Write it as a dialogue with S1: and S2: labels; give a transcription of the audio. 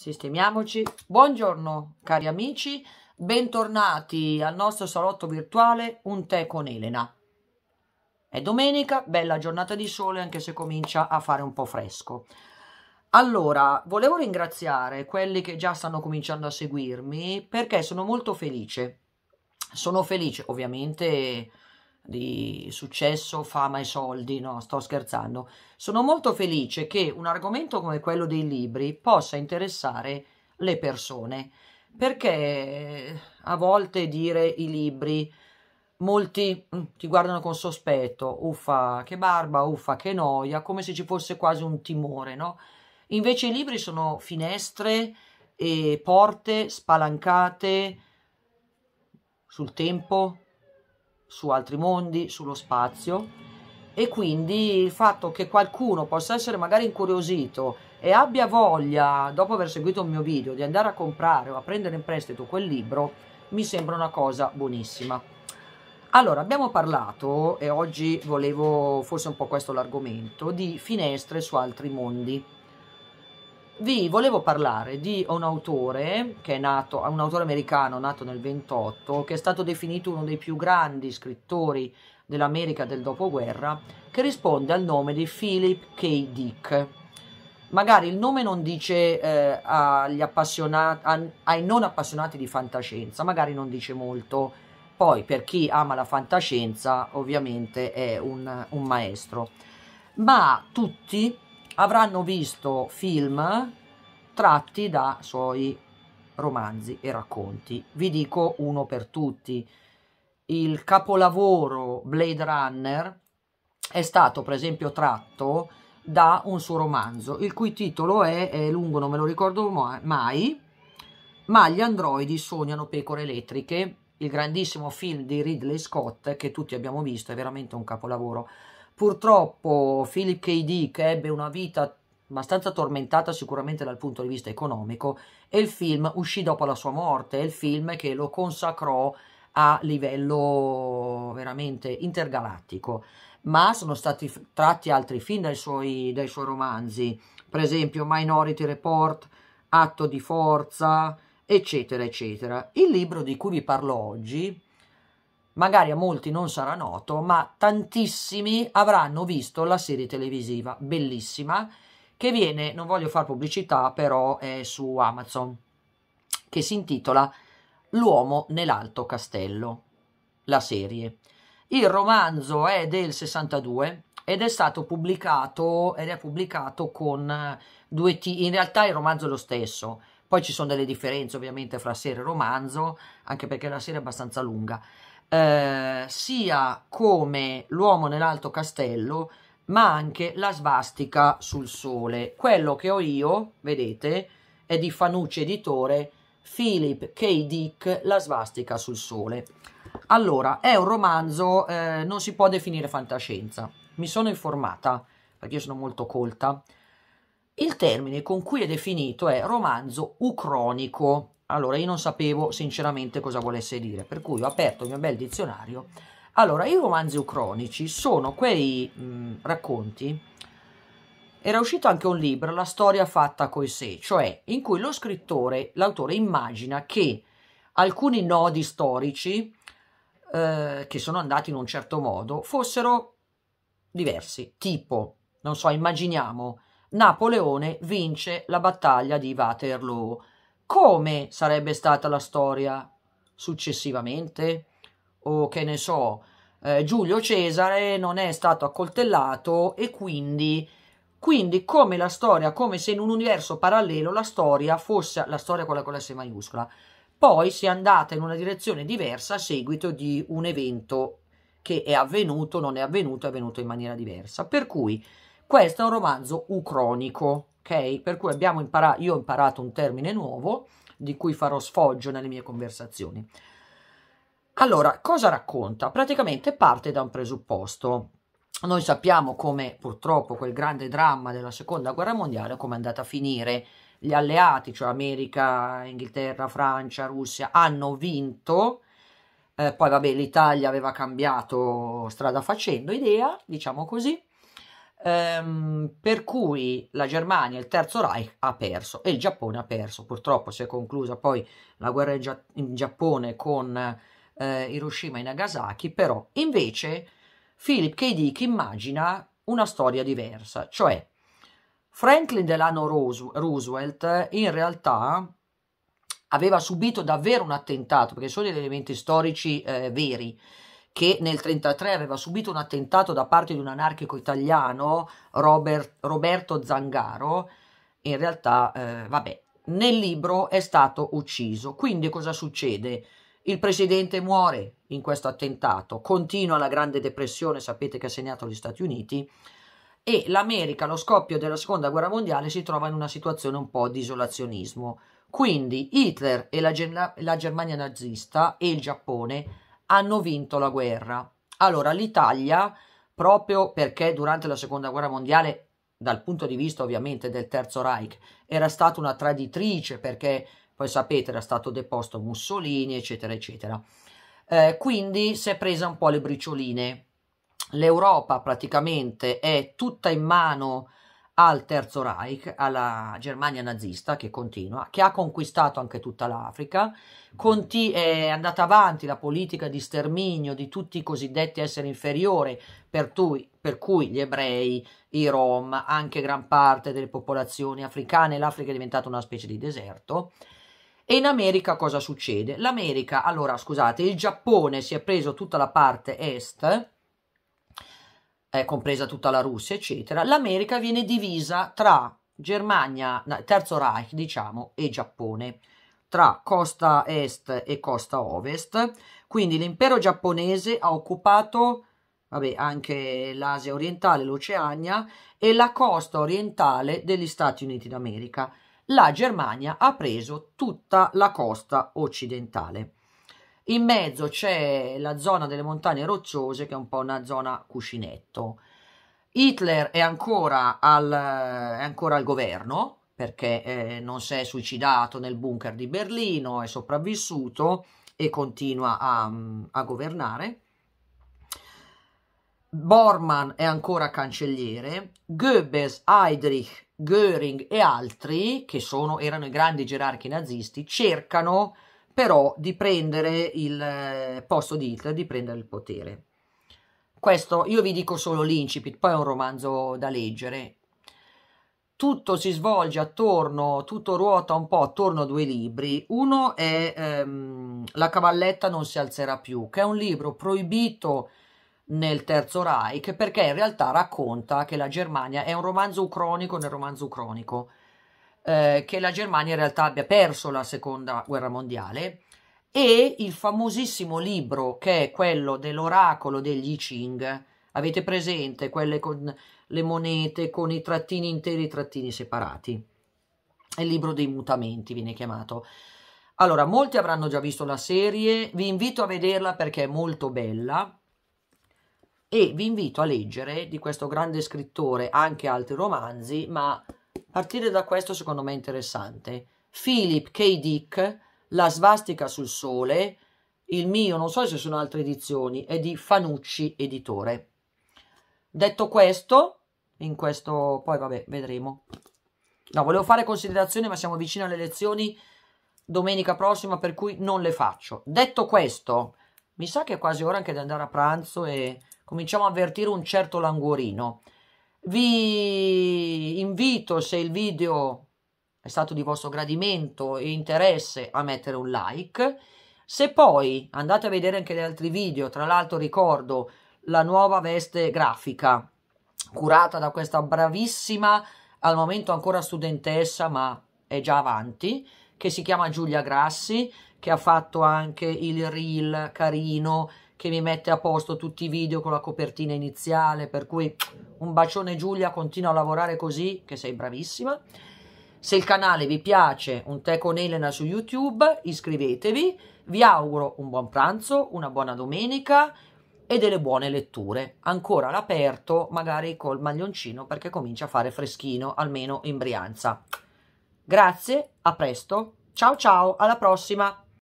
S1: Sistemiamoci. Buongiorno cari amici, bentornati al nostro salotto virtuale Un tè con Elena. È domenica, bella giornata di sole anche se comincia a fare un po' fresco. Allora, volevo ringraziare quelli che già stanno cominciando a seguirmi perché sono molto felice. Sono felice, ovviamente di successo, fama e soldi, no, sto scherzando. Sono molto felice che un argomento come quello dei libri possa interessare le persone, perché a volte dire i libri molti mm, ti guardano con sospetto, uffa che barba, uffa che noia, come se ci fosse quasi un timore, no? Invece i libri sono finestre e porte spalancate sul tempo, su altri mondi, sullo spazio e quindi il fatto che qualcuno possa essere magari incuriosito e abbia voglia, dopo aver seguito un mio video, di andare a comprare o a prendere in prestito quel libro, mi sembra una cosa buonissima. Allora, abbiamo parlato, e oggi volevo, forse un po' questo l'argomento, di finestre su altri mondi vi volevo parlare di un autore che è nato, un autore americano nato nel 28, che è stato definito uno dei più grandi scrittori dell'America del dopoguerra, che risponde al nome di Philip K. Dick. Magari il nome non dice eh, agli appassionati, a, ai non appassionati di fantascienza, magari non dice molto. Poi per chi ama la fantascienza ovviamente è un, un maestro. Ma tutti avranno visto film tratti da suoi romanzi e racconti. Vi dico uno per tutti. Il capolavoro Blade Runner è stato per esempio tratto da un suo romanzo, il cui titolo è, è lungo, non me lo ricordo mai, ma gli androidi sognano pecore elettriche, il grandissimo film di Ridley Scott che tutti abbiamo visto, è veramente un capolavoro. Purtroppo Philip K. Dick ebbe una vita abbastanza tormentata sicuramente dal punto di vista economico e il film uscì dopo la sua morte, è il film che lo consacrò a livello veramente intergalattico, ma sono stati tratti altri film dai suoi, dai suoi romanzi, per esempio Minority Report, Atto di Forza, eccetera, eccetera. Il libro di cui vi parlo oggi magari a molti non sarà noto, ma tantissimi avranno visto la serie televisiva, bellissima, che viene, non voglio fare pubblicità, però è su Amazon, che si intitola L'uomo nell'alto castello, la serie. Il romanzo è del 62 ed è stato pubblicato, ed è pubblicato con due T, in realtà il romanzo è lo stesso, poi ci sono delle differenze ovviamente fra serie e romanzo, anche perché la serie è abbastanza lunga. Eh, sia come l'uomo nell'alto castello, ma anche la svastica sul sole. Quello che ho io, vedete, è di Fanucci Editore, Philip K. Dick, La svastica sul sole. Allora, è un romanzo, eh, non si può definire fantascienza. Mi sono informata, perché io sono molto colta. Il termine con cui è definito è romanzo ucronico, allora, io non sapevo sinceramente cosa volesse dire, per cui ho aperto il mio bel dizionario. Allora, i romanzi ucronici sono quei mh, mm, racconti. Era uscito anche un libro, La storia fatta coi sé, cioè in cui lo scrittore, l'autore immagina che alcuni nodi storici eh, che sono andati in un certo modo fossero diversi, tipo, non so, immaginiamo Napoleone vince la battaglia di Waterloo come sarebbe stata la storia successivamente? O che ne so, eh, Giulio Cesare non è stato accoltellato e quindi, quindi come la storia, come se in un universo parallelo la storia fosse la storia con la, con la S maiuscola, poi si è andata in una direzione diversa a seguito di un evento che è avvenuto, non è avvenuto, è avvenuto in maniera diversa. Per cui questo è un romanzo ucronico per cui abbiamo imparato, io ho imparato un termine nuovo di cui farò sfoggio nelle mie conversazioni. Allora, cosa racconta? Praticamente parte da un presupposto. Noi sappiamo come purtroppo quel grande dramma della seconda guerra mondiale, come è andata a finire. Gli alleati, cioè America, Inghilterra, Francia, Russia, hanno vinto. Eh, poi vabbè, l'Italia aveva cambiato strada facendo idea, diciamo così Ehm, per cui la Germania, il Terzo Reich, ha perso e il Giappone ha perso. Purtroppo si è conclusa poi la guerra in, Gia- in Giappone con eh, Hiroshima e Nagasaki, però invece Philip K. Dick immagina una storia diversa, cioè Franklin Delano Roosevelt in realtà aveva subito davvero un attentato, perché sono degli elementi storici eh, veri, che nel 1933 aveva subito un attentato da parte di un anarchico italiano, Robert, Roberto Zangaro, in realtà, eh, vabbè, nel libro è stato ucciso. Quindi cosa succede? Il presidente muore in questo attentato, continua la Grande Depressione, sapete che ha segnato gli Stati Uniti, e l'America, allo scoppio della Seconda Guerra Mondiale, si trova in una situazione un po' di isolazionismo. Quindi Hitler e la, la Germania nazista e il Giappone hanno vinto la guerra. Allora l'Italia, proprio perché durante la seconda guerra mondiale, dal punto di vista ovviamente del Terzo Reich, era stata una traditrice perché poi sapete era stato deposto Mussolini, eccetera, eccetera. Eh, quindi si è presa un po' le bricioline. L'Europa praticamente è tutta in mano al Terzo Reich, alla Germania nazista che continua, che ha conquistato anche tutta l'Africa, Conti è andata avanti la politica di sterminio di tutti i cosiddetti esseri inferiori, per, tui, per cui gli ebrei, i rom, anche gran parte delle popolazioni africane, l'Africa è diventata una specie di deserto. E in America cosa succede? L'America, allora scusate, il Giappone si è preso tutta la parte est, eh, compresa tutta la Russia, eccetera, l'America viene divisa tra Germania, Terzo Reich, diciamo, e Giappone, tra costa est e costa ovest. Quindi l'impero giapponese ha occupato vabbè, anche l'Asia orientale, l'Oceania e la costa orientale degli Stati Uniti d'America. La Germania ha preso tutta la costa occidentale. In mezzo c'è la zona delle montagne rocciose che è un po' una zona cuscinetto. Hitler è ancora al, è ancora al governo perché eh, non si è suicidato nel bunker di Berlino, è sopravvissuto e continua a, a governare. Bormann è ancora cancelliere, Goebbels, Heydrich, Göring e altri, che sono, erano i grandi gerarchi nazisti, cercano però di prendere il eh, posto di Hitler, di prendere il potere. Questo io vi dico solo l'incipit, poi è un romanzo da leggere. Tutto si svolge attorno, tutto ruota un po' attorno a due libri. Uno è ehm, La cavalletta non si alzerà più, che è un libro proibito nel Terzo Reich perché in realtà racconta che la Germania è un romanzo ucronico nel romanzo ucronico eh, che la Germania in realtà abbia perso la seconda guerra mondiale e il famosissimo libro che è quello dell'oracolo degli I Ching. Avete presente quelle con le monete con i trattini interi e i trattini separati? È il libro dei mutamenti, viene chiamato. Allora, molti avranno già visto la serie, vi invito a vederla perché è molto bella e vi invito a leggere di questo grande scrittore anche altri romanzi, ma Partire da questo secondo me è interessante. Philip K. Dick, La svastica sul sole, il mio, non so se sono altre edizioni, è di Fanucci Editore. Detto questo, in questo poi vabbè, vedremo. No, volevo fare considerazioni, ma siamo vicini alle lezioni domenica prossima, per cui non le faccio. Detto questo, mi sa che è quasi ora anche di andare a pranzo e cominciamo a avvertire un certo languorino. Vi invito, se il video è stato di vostro gradimento e interesse, a mettere un like. Se poi andate a vedere anche gli altri video, tra l'altro ricordo la nuova veste grafica curata da questa bravissima, al momento ancora studentessa, ma è già avanti, che si chiama Giulia Grassi, che ha fatto anche il reel carino che mi mette a posto tutti i video con la copertina iniziale, per cui un bacione Giulia, continua a lavorare così, che sei bravissima. Se il canale vi piace, un tè con Elena su YouTube, iscrivetevi, vi auguro un buon pranzo, una buona domenica e delle buone letture. Ancora all'aperto, magari col maglioncino perché comincia a fare freschino, almeno in Brianza. Grazie, a presto, ciao ciao, alla prossima!